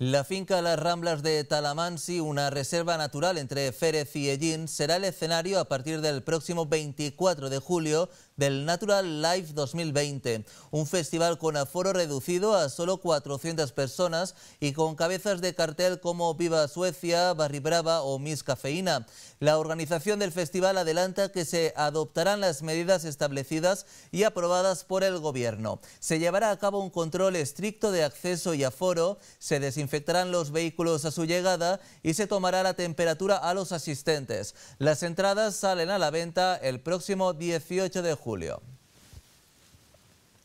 La finca Las Ramblas de Talamansi, una reserva natural entre Férez y Ellín, será el escenario a partir del próximo 24 de julio del Natural Life 2020, un festival con aforo reducido a solo 400 personas y con cabezas de cartel como Viva Suecia, Barri Brava o Miss Cafeína. La organización del festival adelanta que se adoptarán las medidas establecidas y aprobadas por el gobierno. Se llevará a cabo un control estricto de acceso y aforo, se Infectarán los vehículos a su llegada y se tomará la temperatura a los asistentes. Las entradas salen a la venta el próximo 18 de julio.